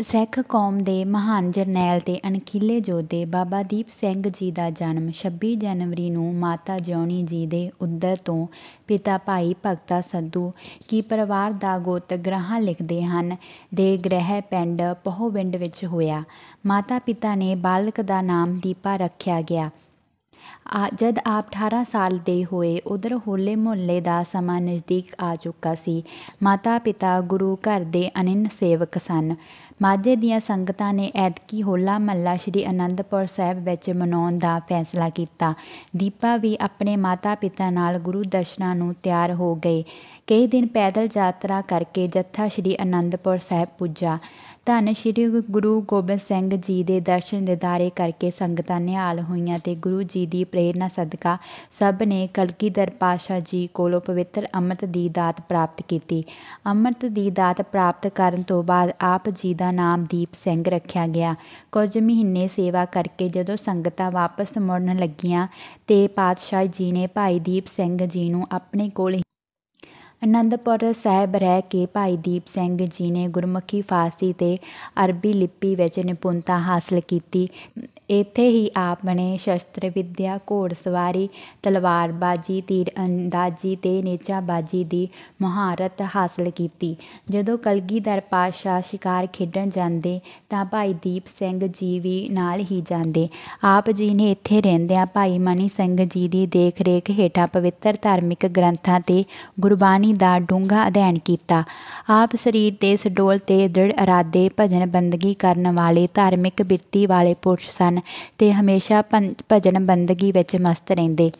ਸਿੱਖ ਕੌਮ ਦੇ ਮਹਾਨ ਜਰਨੈਲ ਤੇ ਅਣਖੀਲੇ ਜੋਧੇ ਬਾਬਾ ਦੀਪ ਸਿੰਘ ਜੀ ਦਾ ਜਨਮ 26 ਜਨਵਰੀ ਨੂੰ ਮਾਤਾ ਜਿਉਣੀ ਜੀ ਦੇ ਉੱਦਰ ਤੋਂ ਪਿਤਾ ਭਾਈ ਭਗਤਾ ਸੰਧੂ ਕੀ ਪਰਿਵਾਰ ਦਾ ਗੋਤ ਗ੍ਰਹਾਂ ਲਿਖਦੇ ਹਨ ਦੇ ਗ੍ਰਹਿ ਪਿੰਡ ਪਹੋਵਿੰਡ ਵਿੱਚ ਹੋਇਆ ਮਾਤਾ ਪਿਤਾ ਨੇ ਬਾਲਕ ਦਾ ਨਾਮ ਦੀਪਾ ਰੱਖਿਆ ਗਿਆ ਆ ਜਦ ਆਪ 18 ਸਾਲ ਦੇ ਹੋਏ ਉਧਰ ਹੋਲੇ ਮੁਹੱਲੇ ਦਾ ਸਮਾਂ ਨਜ਼ਦੀਕ ਆ ਚੁੱਕਾ ਸੀ ਮਾਤਾ ਪਿਤਾ ਗੁਰੂ ਘਰ ਦੇ ਅਨਿੰਨ ਸੇਵਕ ਸਨ ਮਾਝੇ ਦੀਆਂ ਸੰਗਤਾਂ ਨੇ ਐਤਕੀ ਹੋਲਾ ਮੱਲਾ ਸ੍ਰੀ ਅਨੰਦਪੁਰ ਸਾਹਿਬ ਵਿੱਚ ਮਨਾਉਣ ਦਾ ਫੈਸਲਾ ਕੀਤਾ ਦੀਪਾ ਵੀ ਆਪਣੇ ਮਾਤਾ-ਪਿਤਾ ਨਾਲ ਗੁਰੂ ਦਰਸ਼ਨਾਂ ਨੂੰ ਤਿਆਰ ਹੋ ਗਏ ਕਈ ਦਿਨ ਪੈਦਲ ਯਾਤਰਾ ਕਰਕੇ ਜੱਥਾ ਸ੍ਰੀ ਅਨੰਦਪੁਰ ਸਾਹਿਬ ਪੁੱਜਾ ਧੰਨ ਸ਼੍ਰੀ ਗੁਰੂ ਗੋਬਿੰਦ ਸਿੰਘ ਜੀ ਦੇ ਦਰਸ਼ਨ ਦਿਦਾਰੇ ਕਰਕੇ ਸੰਗਤਾਂ ਨਿਹਾਲ ਹੋਈਆਂ ਤੇ ਗੁਰੂ ਜੀ ਦੀ ਪ੍ਰੇਰਣਾ ਸਦਕਾ ਸਭ ਨੇ ਕਲਗੀਧਰ ਪਾਸ਼ਾ ਜੀ ਕੋਲੋਂ ਪਵਿੱਤਰ ਅੰਮ੍ਰਿਤ ਦੀ ਦਾਤ ਪ੍ਰਾਪਤ ਕੀਤੀ ਅੰਮ੍ਰਿਤ ਦੀ ਦਾਤ ਪ੍ਰਾਪਤ ਕਰਨ ਤੋਂ ਬਾਅਦ ਆਪ ਜੀ ਦਾ ਨਾਮ ਦੀਪ ਸਿੰਘ ਰੱਖਿਆ ਗਿਆ ਕੁਝ ਮਹੀਨੇ ਸੇਵਾ ਕਰਕੇ ਜਦੋਂ ਸੰਗਤਾਂ ਵਾਪਸ ਮੁੜਨ ਲੱਗੀਆਂ ਤੇ ਪਾਤਸ਼ਾਹ ਜੀ ਨੇ ਭਾਈ ਦੀਪ ਸਿੰਘ ਜੀ ਨੂੰ ਆਪਣੇ ਕੋਲ ਅਨੰਦਪੁਰ ਸਾਹਿਬ ਰਹਿ ਕੇ ਭਾਈ ਦੀਪ ਸਿੰਘ ਜੀ ਨੇ ਗੁਰਮੁਖੀ ਫਾਰਸੀ ਤੇ ਅਰਬੀ ਲਿਪੀ ਵਿੱਚ ਨਿਪੁੰਨਤਾ ਹਾਸਲ ਕੀਤੀ ਇੱਥੇ ਹੀ ਆਪ ਨੇ ਸ਼ਸਤਰ ਵਿੱਦਿਆ ਘੋੜਸਵਾਰੀ ਤਲਵਾਰਬਾਜ਼ੀ ਤੀਰ ਅੰਦਾਜ਼ੀ ਤੇ ਨੇਚਾਬਾਜ਼ੀ ਦੀ ਮਹਾਰਤ ਹਾਸਲ ਕੀਤੀ ਜਦੋਂ ਕਲਗੀਧਰ ਪਾਸ਼ਾ ਸ਼ਿਕਾਰ ਖੇਡਣ ਜਾਂਦੇ ਤਾਂ ਭਾਈ ਦੀਪ ਸਿੰਘ ਜੀ ਵੀ ਨਾਲ ਹੀ ਜਾਂਦੇ ਆਪ ਜੀ ਨੇ ਇੱਥੇ ਰਹਿੰਦਿਆਂ ਭਾਈ ਮਨੀ ਸਿੰਘ ਜੀ ਦੀ ਦੇਖ-ਰੇਖ ਹੇਠਾਂ ਪਵਿੱਤਰ ਧਾਰਮਿਕ ਗ੍ਰੰਥਾਂ ਤੇ ਗੁਰਬਾਣੀ ਬਾਣੀ ਦਾ ਡੂੰਘਾ ਅਧਿਐਨ ਕੀਤਾ ਆਪ ਸਰੀਰ ਦੇ ਸਡੋਲ ਤੇ ਦ੍ਰਿੜ ਇਰਾਦੇ ਭਜਨ ਬੰਦਗੀ ਕਰਨ ਵਾਲੇ ਧਾਰਮਿਕ ਬਿਰਤੀ ਵਾਲੇ ਪੁਰਸ਼ ਸਨ ਤੇ ਹਮੇਸ਼ਾ ਭਜਨ ਬੰਦਗੀ ਵਿੱਚ ਮਸਤ ਰਹਿੰਦੇ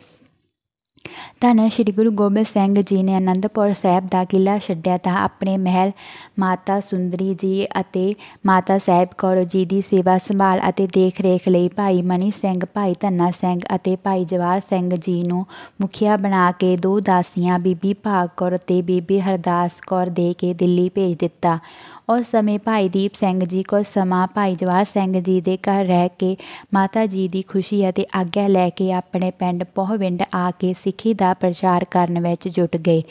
ਧੰਨ ਸ਼੍ਰੀ ਗੁਰੂ ਗੋਬਿੰਦ ਸਿੰਘ ਜੀ ਨੇ ਅਨੰਦਪੁਰ ਸਾਹਿਬ ਦਾ ਕਿਲਾ ਛੱਡਿਆ ਤਾਂ ਆਪਣੇ ਮਹਿਲ ਮਾਤਾ ਸੁੰਦਰੀ ਜੀ ਅਤੇ ਮਾਤਾ ਸਾਹਿਬ ਕੌਰ ਜੀ ਦੀ ਸੇਵਾ ਸੰਭਾਲ ਅਤੇ ਦੇਖ-ਰੇਖ ਲਈ ਭਾਈ ਮਨੀ ਸਿੰਘ ਭਾਈ ਧੰਨਾ ਸਿੰਘ ਅਤੇ ਭਾਈ ਜਵਾਰ ਸਿੰਘ ਜੀ ਨੂੰ ਮੁਖੀਆ ਬਣਾ ਕੇ ਦੋ ਦਾਸੀਆਂ ਬੀਬੀ ਭਾਗ ਕੌਰ ਤੇ ਬੀਬੀ ਹਰਦਾਸ ਕੌਰ ਦੇ ਕੇ ਦਿੱਲੀ ਭੇਜ ਦਿੱਤਾ ਉਸ ਸਮੇਂ ਭਾਈ ਦੀਪ ਸਿੰਘ ਜੀ ਕੋ ਸਮਾ ਭਾਈ ਜਵਾਰ ਸਿੰਘ ਜੀ ਦੇ ਘਰ ਰਹਿ ਕੇ ਮਾਤਾ ਜੀ ਦੀ ਖੁਸ਼ੀ ਅਤੇ ਆਗਿਆ ਲੈ ਕੇ ਆਪਣੇ ਪਿੰਡ ਪਹੁਵਿੰਡ ਆ ਕੇ ਸਿੱਖੀ ਦਾ ਪ੍ਰਚਾਰ ਕਰਨ ਵਿੱਚ ਜੁਟ ਗਏ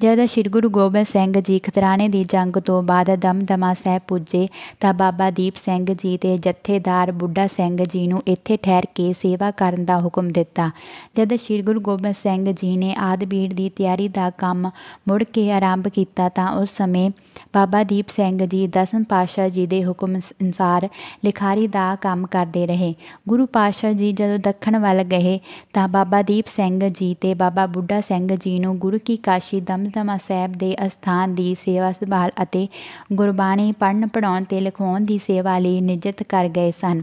ਜਦ ਸ੍ਰੀ ਗੁਰੂ ਗੋਬਿੰਦ ਸਿੰਘ ਜੀ ਖਤਰਾਣੇ ਦੀ ਜੰਗ ਤੋਂ ਬਾਅਦ ਦਮਦਮਾ ਸਾਹਿਬ ਪੁੱਜੇ ਤਾਂ ਬਾਬਾ ਦੀਪ ਸਿੰਘ ਜੀ ਤੇ ਜਥੇਦਾਰ ਬੁੱਢਾ ਸਿੰਘ ਜੀ ਨੂੰ ਇੱਥੇ ਠਹਿਰ ਕੇ ਸੇਵਾ ਕਰਨ ਦਾ ਹੁਕਮ ਦਿੱਤਾ ਜਦ ਸ੍ਰੀ ਗੁਰੂ ਗੋਬਿੰਦ ਸਿੰਘ ਜੀ ਨੇ ਆਦਬੀੜ ਦੀ ਤਿਆਰੀ ਦਾ ਕੰਮ ਮੁੜ ਕੇ ਆਰੰਭ ਕੀਤਾ ਤਾਂ ਉਸ ਸਮੇਂ ਬਾਬਾ ਦੀਪ ਸਿੰਘ ਜੀ ਦਸਮ ਪਾਸ਼ਾ ਜੀ ਦੇ ਹੁਕਮ ਅਨੁਸਾਰ ਲਿਖਾਰੀ ਦਾ ਕੰਮ ਕਰਦੇ ਰਹੇ ਗੁਰੂ ਪਾਸ਼ਾ ਜੀ ਜਦੋਂ ਦੱਖਣ ਵੱਲ ਗਏ ਤਾਂ ਬਾਬਾ ਦੀਪ ਸਿੰਘ ਜੀ ਤੇ ਬਾਬਾ ਬੁੱਢਾ ਸਿੰਘ ਜੀ ਨੂੰ ਗੁਰੂ ਕੀ ਕਾਸ਼ੀ ਦਮ ਦਮਦਮਾ ਸਾਹਿਬ ਦੇ ਅਸਥਾਨ ਦੀ ਸੇਵਾ ਸੰਭਾਲ ਅਤੇ ਗੁਰਬਾਣੀ ਪੜਨ ਪੜਾਉਣ ਤੇ ਲਿਖਾਉਣ ਦੀ ਸੇਵਾ ਲਈ ਨਿਯੁਕਤ ਕਰ ਗਏ ਸਨ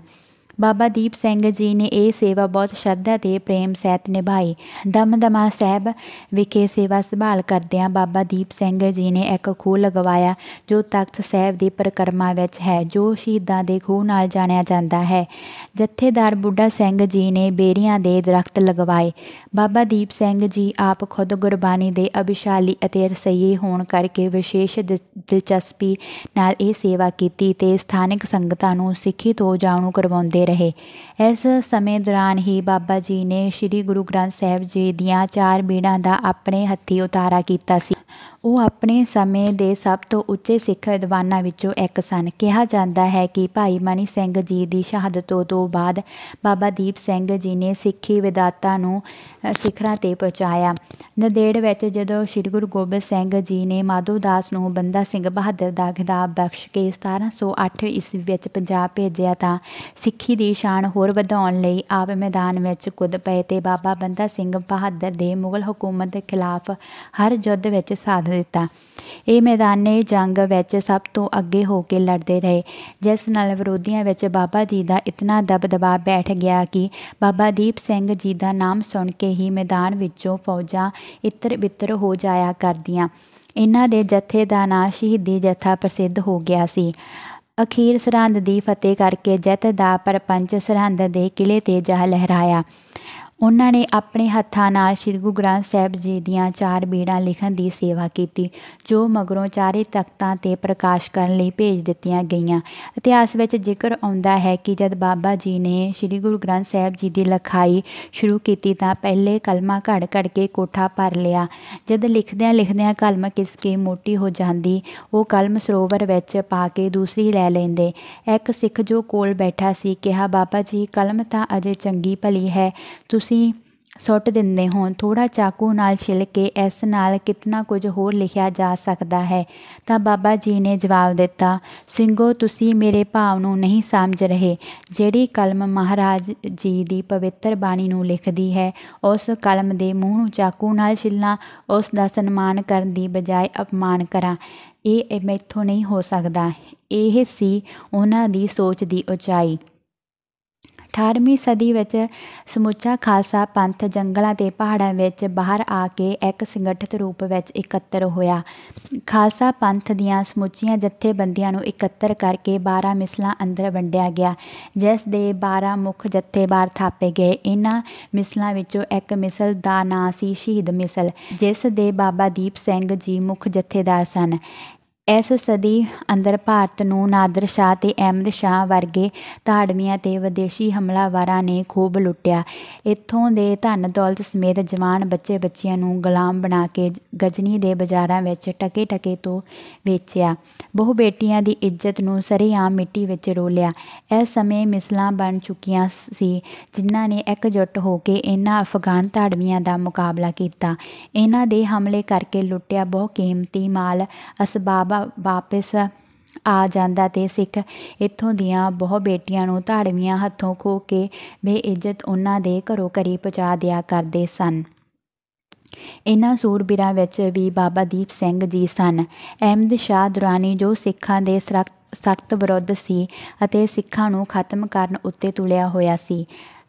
ਬਾਬਾ ਦੀਪ ਸਿੰਘ ਜੀ ਨੇ ਇਹ ਸੇਵਾ ਬਹੁਤ ਸ਼ਰਧਾ ਤੇ ਪ੍ਰੇਮ ਸਹਿਤ ਨਿਭਾਈ ਦਮਦਮਾ ਸਾਹਿਬ ਵਿਖੇ ਸੇਵਾ ਸੰਭਾਲ ਕਰਦਿਆਂ ਬਾਬਾ ਦੀਪ ਸਿੰਘ ਜੀ ਨੇ ਇੱਕ ਖੂਹ ਲਗਵਾਇਆ ਜੋ ਤਖਤ ਸਾਹਿਬ ਦੀ ਪਰਕਰਮਾ ਵਿੱਚ ਹੈ ਜੋ ਸ਼ਹੀਦਾਂ ਦੇ ਖੂਹ ਨਾਲ ਜਾਣਿਆ ਜਾਂਦਾ ਹੈ ਜਥੇਦਾਰ ਬੁੱਢਾ ਸਿੰਘ ਜੀ ਨੇ ਬੇਰੀਆਂ ਦੇ ਦਰਖਤ ਲਗਵਾਏ ਬਾਬਾ ਦੀਪ ਸਿੰਘ ਜੀ ਆਪ ਖੁਦ ਗੁਰਬਾਣੀ ਦੇ ਅਭਿਸ਼ਾਲੀ ਅਤੇ ਰਸਈਏ ਹੋਣ ਕਰਕੇ ਵਿਸ਼ੇਸ਼ ਦਿਲਚਸਪੀ ਨਾਲ ਇਹ ਸੇਵਾ ਕੀਤੀ ਤੇ ਸਥਾਨਕ ਸੰਗਤਾਂ ਨੂੰ ਸਿੱਖੀ ਤੋਂ ਜਾਣੂ ਕਰਵਾਉਂਦੇ ਰਹੇ ਇਸ ਸਮੇਂ ਦੌਰਾਨ ਹੀ ਬਾਬਾ ਜੀ ਨੇ ਸ੍ਰੀ ਗੁਰੂ ਗ੍ਰੰਥ ਸਾਹਿਬ ਜੀ ਦੀਆਂ ਚਾਰ ਬੀੜਾਂ ਦਾ ਆਪਣੇ ਹੱਥੀ ਉਤਾਰਾ ਕੀਤਾ ਸੀ ਉਹ ਆਪਣੇ ਸਮੇਂ ਦੇ ਸਭ ਤੋਂ ਉੱਚੇ ਸਿੱਖ ਵਿਦਵਾਨਾਂ ਵਿੱਚੋਂ ਇੱਕ ਸਨ ਕਿਹਾ ਜਾਂਦਾ ਹੈ ਕਿ ਭਾਈ ਮਨੀ ਸਿੰਘ ਜੀ ਦੀ ਸ਼ਹਾਦਤ ਤੋਂ ਬਾਅਦ ਬਾਬਾ ਦੀਪ ਸਿੰਘ ਜੀ ਨੇ ਸਿੱਖੀ ਵਿਦਾਤਾ ਨੂੰ ਸਿਖਰਾਂ ਤੇ ਪਹੁੰਚਾਇਆ ਨਦੇੜ ਵਿੱਚ ਜਦੋਂ ਸ੍ਰੀ ਗੁਰੂ ਗੋਬਿੰਦ ਸਿੰਘ ਜੀ ਨੇ ਮਾਧੋਦਾਸ ਨੂੰ ਬੰਦਾ ਸਿੰਘ ਬਹਾਦਰ ਦਾ ਖਿਤਾਬ ਬਖਸ਼ ਕੇ 1708 ਈਸਵੀ ਵਿੱਚ ਪੰਜਾਬ ਭੇਜਿਆ ਤਾਂ ਸਿੱਖੀ ਦੀ ਸ਼ਾਨ ਹੋਰ ਵਧਾਉਣ ਲਈ ਆਪ ਮੈਦਾਨ ਵਿੱਚ ਕੁੱਦ ਪਏ ਤੇ ਬਾਬਾ ਬੰਦਾ ਸਿੰਘ ਬਹਾਦਰ ਦੇ ਮੁਗਲ ਹਕੂਮਤ ਦੇ ਖਿਲਾਫ ਹਰ ਜੁੱਧ ਵਿੱਚ ਸਾਥ ਦਿੱਤਾ ਇਹ ਮੈਦਾਨੇ ਜੰਗ ਵਿੱਚ ਸਭ ਤੋਂ ਅੱਗੇ ਹੋ ਕੇ ਲੜਦੇ ਰਹੇ ਜਿਸ ਨਾਲ ਵਿਰੋਧੀਆਂ ਵਿੱਚ ਬਾਬਾ ਜੀ ਦਾ ਇਤਨਾ ਦਬਦਬਾ ਬੈਠ ਗਿਆ ਕਿ ਬਾਬਾ ਦੀਪ ਸਿੰਘ ਜੀ ਦਾ ਨਾਮ ਸੁਣ ਕੇ ਹੀ ਮੈਦਾਨ ਵਿੱਚੋਂ ਫੌਜਾਂ ਇਤਰ ਬਿੱਤਰ ਹੋ ਜਾਇਆ ਕਰਦੀਆਂ ਇਹਨਾਂ ਦੇ ਜਥੇ ਦਾ ਨਾਂ ਸ਼ਹੀਦੀ ਜਥਾ ਪ੍ਰਸਿੱਧ ਹੋ ਗਿਆ ਸੀ ਅਖੀਰ ਸਰਹੰਦ ਦੀ ਫਤਿਹ ਕਰਕੇ ਜਿੱਤ ਦਾ ਪਰਪੰਚ ਸਰਹੰਦ ਦੇ ਕਿਲੇ ਤੇ ਜਾ ਲਹਿਰਾਇਆ ਉਹਨਾਂ ਨੇ ਆਪਣੇ ਹੱਥਾਂ ਨਾਲ ਸ੍ਰੀ ਗੁਰੂ ਗ੍ਰੰਥ ਸਾਹਿਬ ਜੀ ਦੀਆਂ ਚਾਰ ਬੀੜਾਂ ਲਿਖਣ ਦੀ ਸੇਵਾ ਕੀਤੀ ਜੋ ਮਗਰੋਂ ਚਾਰੇ ਤਖਤਾਂ ਤੇ ਪ੍ਰਕਾਸ਼ ਕਰਨ ਲਈ ਭੇਜ ਦਿੱਤੀਆਂ ਗਈਆਂ ਇਤਿਹਾਸ ਵਿੱਚ ਜ਼ਿਕਰ ਆਉਂਦਾ ਹੈ ਕਿ ਜਦ ਬਾਬਾ ਜੀ ਨੇ ਸ੍ਰੀ ਗੁਰੂ ਗ੍ਰੰਥ ਸਾਹਿਬ ਜੀ ਦੀ ਲਖਾਈ ਸ਼ੁਰੂ ਕੀਤੀ ਤਾਂ ਪਹਿਲੇ ਕਲਮਾ ਘੜ ਘੜ ਕੇ ਕੋਠਾ ਭਰ ਲਿਆ ਜਦ ਲਿਖਦਿਆਂ ਲਿਖਦਿਆਂ ਕਲਮ ਕਿਸਕੇ ਮੋਟੀ ਹੋ ਜਾਂਦੀ ਉਹ ਕਲਮ ਸਰੋਵਰ ਵਿੱਚ ਪਾ ਕੇ ਦੂਸਰੀ ਲੈ ਲੈਂਦੇ ਇੱਕ ਸਿੱਖ ਜੋ ਕੋਲ ਬੈਠਾ ਸੀ ਕਿਹਾ ਬਾਬਾ ਜੀ ਕਲਮ ਤਾਂ ਅਜੇ ਚੰਗੀ ਭਲੀ ਹੈ ਤੁਸੀਂ ਤੁਸੀਂ ਸੁੱਟ ਦਿੰਦੇ ਹੋ ਥੋੜਾ ਚਾਕੂ ਨਾਲ ਛਿਲ ਕੇ ਇਸ ਨਾਲ ਕਿਤਨਾ ਕੁਝ ਹੋਰ ਲਿਖਿਆ ਜਾ ਸਕਦਾ ਹੈ ਤਾਂ ਬਾਬਾ ਜੀ ਨੇ ਜਵਾਬ ਦਿੱਤਾ ਸਿੰਘੋ ਤੁਸੀਂ ਮੇਰੇ ਭਾਵ ਨੂੰ ਨਹੀਂ ਸਮਝ ਰਹੇ ਜਿਹੜੀ ਕਲਮ ਮਹਾਰਾਜ ਜੀ ਦੀ ਪਵਿੱਤਰ ਬਾਣੀ ਨੂੰ ਲਿਖਦੀ ਹੈ ਉਸ ਕਲਮ ਦੇ ਮੂੰਹ ਨੂੰ ਚਾਕੂ ਨਾਲ ਛਿਲਣਾ ਉਸ ਦਾ ਸਨਮਾਨ ਕਰਨ ਦੀ ਬਜਾਏ ਅਪਮਾਨ ਕਰਾਂ ਇਹ ਮੈਥੋਂ ਨਹੀਂ ਹੋ ਸਕਦਾ ਇਹ ਸੀ ਉਹਨਾਂ ਦੀ ਸੋਚ ਦੀ ਉਚਾਈ 18ਵੀਂ ਸਦੀ ਵਿੱਚ ਸਮੁੱਚਾ ਖਾਲਸਾ ਪੰਥ ਜੰਗਲਾਂ ਤੇ ਪਹਾੜਾਂ ਵਿੱਚ ਬਾਹਰ ਆ ਕੇ ਇੱਕ ਸੰਗਠਿਤ ਰੂਪ ਵਿੱਚ ਇਕੱਤਰ ਹੋਇਆ ਖਾਲਸਾ ਪੰਥ ਦੀਆਂ ਸਮੁੱਚੀਆਂ ਜਥੇਬੰਦੀਆਂ ਨੂੰ ਇਕੱਤਰ ਕਰਕੇ 12 ਮਿਸਲਾਂ ਅੰਦਰ ਵੰਡਿਆ ਗਿਆ ਜਿਸ ਦੇ 12 ਮੁੱਖ ਜਥੇਬਾਰ ਥਾਪੇ ਗਏ ਇਹਨਾਂ ਮਿਸਲਾਂ ਵਿੱਚੋਂ ਇੱਕ ਮਿਸਲ ਦਾ ਨਾਂ ਸੀ ਸ਼ਹੀਦ ਮਿਸਲ ਜਿਸ ਦੇ ਬਾਬਾ ਦੀਪ ਸਿੰਘ ਜੀ ਮੁੱਖ ਜਥੇਦਾਰ ਸਨ ਇਸ ਸਦੀ ਅੰਦਰ ਭਾਰਤ ਨੂੰ ਨਾਦਰ ਸ਼ਾਹ ਤੇ ਅਹਿਮਦ ਸ਼ਾਹ ਵਰਗੇ ਧਾੜਮੀਆਂ ਤੇ ਵਿਦੇਸ਼ੀ ਹਮਲਾਵਰਾਂ ਨੇ ਖੂਬ ਲੁੱਟਿਆ ਇੱਥੋਂ ਦੇ ਧਨ ਦੌਲਤ ਸਮੇਤ ਜਵਾਨ ਬੱਚੇ ਬੱਚੀਆਂ ਨੂੰ ਗੁਲਾਮ ਬਣਾ ਕੇ ਗਜਨੀ ਦੇ ਬਾਜ਼ਾਰਾਂ ਵਿੱਚ ਟਕੇ ਟਕੇ ਤੋਂ ਵੇਚਿਆ ਬਹੁ ਬੇਟੀਆਂ ਦੀ ਇੱਜ਼ਤ ਨੂੰ ਸਰੇਆਮ ਮਿੱਟੀ ਵਿੱਚ ਰੋਲਿਆ ਇਸ ਸਮੇਂ ਮਿਸਲਾਂ ਬਣ ਚੁੱਕੀਆਂ ਸੀ ਜਿਨ੍ਹਾਂ ਨੇ ਇਕਜੁੱਟ ਹੋ ਕੇ ਇਹਨਾਂ ਅਫਗਾਨ ਧਾੜਮੀਆਂ ਦਾ ਮੁਕਾਬਲਾ ਕੀਤਾ ਇਹਨਾਂ ਦੇ ਹਮਲੇ ਕਰਕੇ ਲੁੱਟਿਆ ਬਹੁ ਕੀਮਤੀ ਮਾਲ ਅਸਬਾਬਾ ਵਾਪਸ ਆ ਜਾਂਦਾ ਤੇ ਸਿੱਖ ਇੱਥੋਂ ਦੀਆਂ ਬਹੁ ਬੇਟੀਆਂ ਨੂੰ ਧਾੜਵੀਆਂ ਹੱਥੋਂ ਖੋ ਕੇ ਬੇਇੱਜ਼ਤ ਉਹਨਾਂ ਦੇ ਘਰੋਂ ਘਰੀ ਪਹੁੰਚਾ ਦਿਆ ਕਰਦੇ ਸਨ ਇਨ੍ਹਾਂ ਸੂਰਬੀਰਾਂ ਵਿੱਚ ਵੀ ਬਾਬਾ ਦੀਪ ਸਿੰਘ ਜੀ ਸਨ ਅਹਿਮਦ ਸ਼ਾਹ ਦੁਰਾਨੀ ਜੋ ਸਿੱਖਾਂ ਦੇ ਸਖਤ ਵਿਰੁੱਧ ਸੀ ਅਤੇ ਸਿੱਖਾਂ ਨੂੰ ਖਤਮ ਕਰਨ ਉੱਤੇ ਤੁਲਿਆ ਹੋਇਆ ਸੀ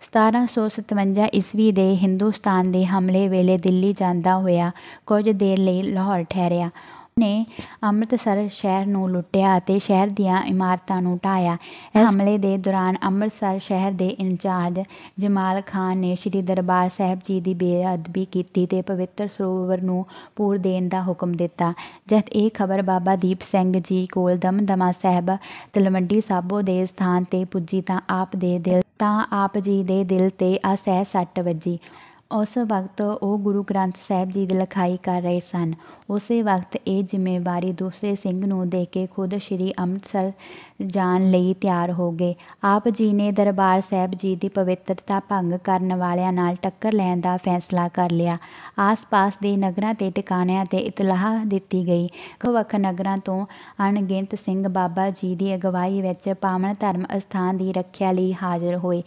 1757 ਈਸਵੀ ਦੇ ਹਿੰਦੁਸਤਾਨ ਦੇ ਹਮਲੇ ਵੇਲੇ ਦਿੱਲੀ ਜਾਂਦਾ ਹੋਇਆ ਕੁਝ ਦੇਰ ਲਈ ਲਾਹੌਰ ਠਹਿਰਿਆ ਨੇ ਅੰਮ੍ਰਿਤਸਰ ਸ਼ਹਿਰ ਨੂੰ ਲੁੱਟਿਆ ਅਤੇ ਸ਼ਹਿਰ ਦੀਆਂ ਇਮਾਰਤਾਂ ਨੂੰ ਢਾਇਆ ਇਸ ਹਮਲੇ ਦੇ ਦੌਰਾਨ ਅੰਮ੍ਰਿਤਸਰ ਸ਼ਹਿਰ ਦੇ ਇੰਚਾਰਜ ਜਮਾਲ ਖਾਨ ਨੇ ਸ੍ਰੀ ਦਰਬਾਰ ਸਾਹਿਬ ਜੀ ਦੀ ਬੇਅਦਬੀ ਕੀਤੀ ਤੇ ਪਵਿੱਤਰ ਸਰੋਵਰ ਨੂੰ ਪੂਰ ਦੇਣ ਦਾ ਹੁਕਮ ਦਿੱਤਾ ਜਦ ਇਹ ਖਬਰ ਬਾਬਾ ਦੀਪ ਸਿੰਘ ਜੀ ਕੋਲ ਦਮਦਮਾ ਸਾਹਿਬ ਤਲਵੰਡੀ ਸਾਬੋ ਦੇ ਸਥਾਨ ਤੇ ਪੁੱਜੀ ਤਾਂ ਆਪ ਦੇ ਦਿਲ ਤਾਂ ਆਪ ਜੀ ਦੇ ਦਿਲ ਤੇ ਅਸਹਿ ਸੱਟ ਵੱਜੀ ਉਸ ਵਕਤ ਉਹ ਗੁਰੂ ਗ੍ਰੰਥ ਸਾਹਿਬ ਜੀ ਦੀ ਲਿਖਾਈ ਕਰ ਰਹੇ ਸਨ ਉਸੇ ਵਕਤ ਇਹ ਜ਼ਿੰਮੇਵਾਰੀ ਦੂਸਰੇ ਸਿੰਘ ਨੂੰ ਦੇ ਕੇ ਖੁਦ ਸ੍ਰੀ ਅੰਮ੍ਰਿਤਸਰ ਜਾਣ ਲਈ ਤਿਆਰ ਹੋ ਗਏ ਆਪ ਜੀ ਨੇ ਦਰਬਾਰ ਸਾਹਿਬ ਜੀ ਦੀ ਪਵਿੱਤਰਤਾ ਭੰਗ ਕਰਨ ਵਾਲਿਆਂ ਨਾਲ ਟੱਕਰ ਲੈਣ ਦਾ ਫੈਸਲਾ ਕਰ ਲਿਆ ਆਸ-ਪਾਸ ਦੇ ਨਗਰਾਂ ਤੇ ਟਿਕਾਣਿਆਂ ਤੇ ਇਤਲਾਹ ਦਿੱਤੀ ਗਈ ਖਵਖ ਨਗਰਾਂ ਤੋਂ ਅਣਗਿਣਤ ਸਿੰਘ ਬਾਬਾ ਜੀ ਦੀ ਅਗਵਾਈ ਵਿੱਚ ਪਾਵਨ ਧਰਮ ਅਸਥਾਨ ਦੀ ਰੱਖਿਆ ਲਈ ਹਾਜ਼ਰ ਹੋਏ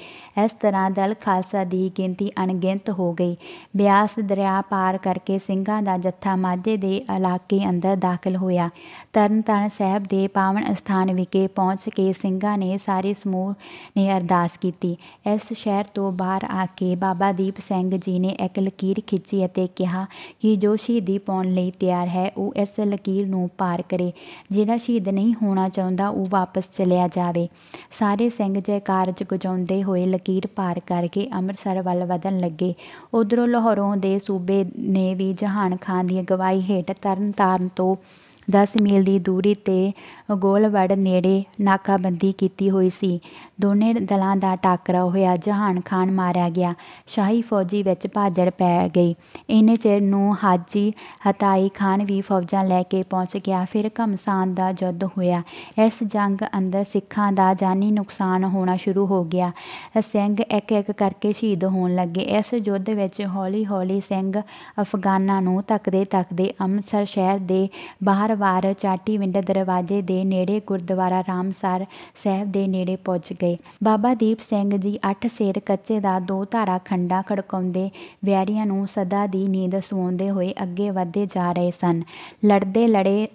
ਇਸ ਤਰ੍ਹਾਂ ਦਲ ਖਾਲਸਾ ਦੀ ਗਿਣਤੀ ਅਣਗਿਣਤ ਹੋ ਗਈ ਬਿਆਸ ਦਰਿਆ ਪਾਰ ਕਰਕੇ ਸਿੰਘਾਂ ਦਾ ਜੱਥਾ ਮਾਝੇ ਦੇ ਇਲਾਕੇ ਅੰਦਰ ਦਾਖਲ ਹੋਇਆ ਤਰਨਤਾਰਨ ਸਾਹਿਬ ਦੇ ਪਾਵਨ ਅਸਥਾਨ ਵਿਖੇ ਪਹੁੰਚ ਕੇ ਸਿੰਘਾਂ ਨੇ ਸਾਰੇ ਸਮੂਹ ਨੇ ਅਰਦਾਸ ਕੀਤੀ ਇਸ ਸ਼ਹਿਰ ਤੋਂ ਬਾਹਰ ਆ ਕੇ ਬਾਬਾ ਦੀਪ ਸਿੰਘ ਜੀ ਨੇ ਇੱਕ ਲਕੀਰ ਖਿੱਚੀ ਅਤੇ ਕਿਹਾ ਕਿ ਜੋ ਸ਼ਹੀਦੀ ਪਾਉਣ ਲਈ ਤਿਆਰ ਹੈ ਉਹ ਇਸ ਲਕੀਰ ਨੂੰ ਪਾਰ ਕਰੇ ਜਿਹੜਾ ਸ਼ਹੀਦ ਨਹੀਂ ਹੋਣਾ ਚਾਹੁੰਦਾ ਉਹ ਵਾਪਸ ਚਲਿਆ ਜਾਵੇ ਸਾਰੇ ਸਿੰਘ ਜੈਕਾਰ ਗਜਾਉਂਦੇ ਹੋਏ ਲਕੀਰ ਪਾਰ ਕਰਕੇ ਅੰਮ੍ਰਿਤਸਰ ਵੱਲ ਵਧਣ ਲੱਗੇ ਉਧਰੋਂ ਲਾਹੌਰੋਂ ਦੇ ਸੂਬੇ ਨੇ ਵੀ ਜਹਾਨ ਖਾਨ ਦੀ ਅਗਵਾਈ ਹੇਠ ਤਰਨਤਾਰਨ ਤੋਂ 10 ਮੀਲ ਦੀ ਦੂਰੀ ਤੇ ਵੜ ਨੇੜੇ ਨਾਕਾਬੰਦੀ ਕੀਤੀ ਹੋਈ ਸੀ ਦੋਨੇ ਦਲਾਂ ਦਾ ਟਾਕਰਾ ਹੋਇਆ ਜਹਾਨ ਖਾਨ ਮਾਰਿਆ ਗਿਆ ਸ਼ਾਹੀ ਫੌਜੀ ਵਿੱਚ ਭਾਜੜ ਪੈ ਗਈ ਇੰਨੇ ਚਿਰ ਨੂੰ ਹਾਜੀ ਹਤਾਈ ਖਾਨ ਵੀ ਫੌਜਾਂ ਲੈ ਕੇ ਪਹੁੰਚ ਗਿਆ ਫਿਰ ਘਮਸਾਨ ਦਾ ਜੱਦ ਹੋਇਆ ਇਸ ਜੰਗ ਅੰਦਰ ਸਿੱਖਾਂ ਦਾ ਜਾਨੀ ਨੁਕਸਾਨ ਹੋਣਾ ਸ਼ੁਰੂ ਹੋ ਗਿਆ ਸਿੰਘ ਇੱਕ ਇੱਕ ਕਰਕੇ ਸ਼ਹੀਦ ਹੋਣ ਲੱਗੇ ਇਸ ਜੁੱਧ ਵਿੱਚ ਹੌਲੀ-ਹੌਲੀ ਸਿੰਘ ਅਫਗਾਨਾਂ ਨੂੰ ਤੱਕਦੇ ਤੱਕਦੇ ਅੰਮ੍ਰਿਤਸਰ ਸ਼ਹਿਰ ਦੇ ਬਾਹਰ ਵਾਰ ਚਾਟੀ ਵਿੰਡ ਦਰਵਾਜ਼ੇ ਦੇ ਦੇ ਨੇੜੇ ਗੁਰਦੁਆਰਾ ਰਾਮਸਰ ਸਾਹਿਬ ਦੇ ਨੇੜੇ ਪਹੁੰਚ ਗਏ ਬਾਬਾ ਦੀਪ ਸਿੰਘ ਜੀ ਅੱਠ ਸੇਰ ਕੱਚੇ ਦਾ ਦੋ ਧਾਰਾ ਖੰਡਾ ਖੜਕਾਉਂਦੇ ਵੈਰੀਆਂ ਨੂੰ ਸਦਾ ਦੀ ਨੀਂਦ ਸੁਵਾਉਂਦੇ ਹੋਏ ਅੱਗੇ ਵਧਦੇ ਜਾ ਰਹੇ ਸਨ ਲੜਦੇ ਲੜੇ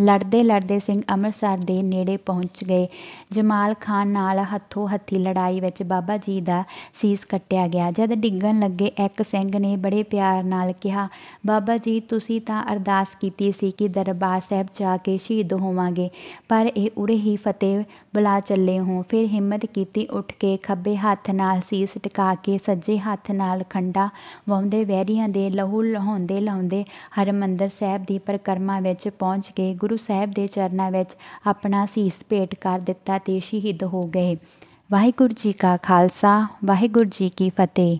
ਲੜਦੇ ਲੜਦੇ ਸਿੰਘ ਅੰਮ੍ਰਿਤਸਰ ਦੇ ਨੇੜੇ ਪਹੁੰਚ ਗਏ ਜਮਾਲ ਖਾਨ ਨਾਲ ਹੱਥੋਂ ਹੱਥੀ ਲੜਾਈ ਵਿੱਚ ਬਾਬਾ ਜੀ ਦਾ ਸੀਸ ਕੱਟਿਆ ਗਿਆ ਜਦ ਡਿੱਗਣ ਲੱਗੇ ਇੱਕ ਸਿੰਘ ਨੇ ਬੜੇ ਪਿਆਰ ਨਾਲ ਕਿਹਾ ਬਾਬਾ ਜੀ ਤੁਸੀਂ ਤਾਂ ਅਰਦਾਸ ਕੀਤੀ ਸੀ ਕਿ ਦਰਬਾਰ ਸਾਹਿਬ ਜਾ ਕੇ ਸ਼ਹੀਦ ਹੋਵਾਂਗੇ ਪਰ ਇਹ ਉਰੇ ਹੀ ਫਤਿਹ ਬੁਲਾ ਚੱਲੇ ਹੋ ਫਿਰ ਹਿੰਮਤ ਕੀਤੀ ਉੱਠ ਕੇ ਖੱਬੇ ਹੱਥ ਨਾਲ ਸੀਸ ਟਿਕਾ ਕੇ ਸੱਜੇ ਹੱਥ ਨਾਲ ਖੰਡਾ ਵਾਉਂਦੇ ਵੈਰੀਆਂ ਦੇ ਲਹੂ ਲਹਾਉਂਦੇ ਲਾਉਂਦੇ ਹਰਮੰਦਰ ਸਾਹਿਬ ਦੀ ਪਰਕਰਮਾ ਵਿੱਚ ਪਹੁੰਚ ਕੇ ਗੁਰੂ ਸਾਹਿਬ ਦੇ ਚਰਨਾਂ ਵਿੱਚ ਆਪਣਾ ਸੀਸ ਭੇਟ ਕਰ ਦਿੱਤਾ ਤੇ ਸ਼ਹੀਦ ਹੋ ਗਏ ਵਾਹਿਗੁਰੂ ਜੀ ਕਾ ਖਾਲਸਾ ਵਾਹਿਗੁਰੂ ਜੀ ਕੀ ਫਤਿਹ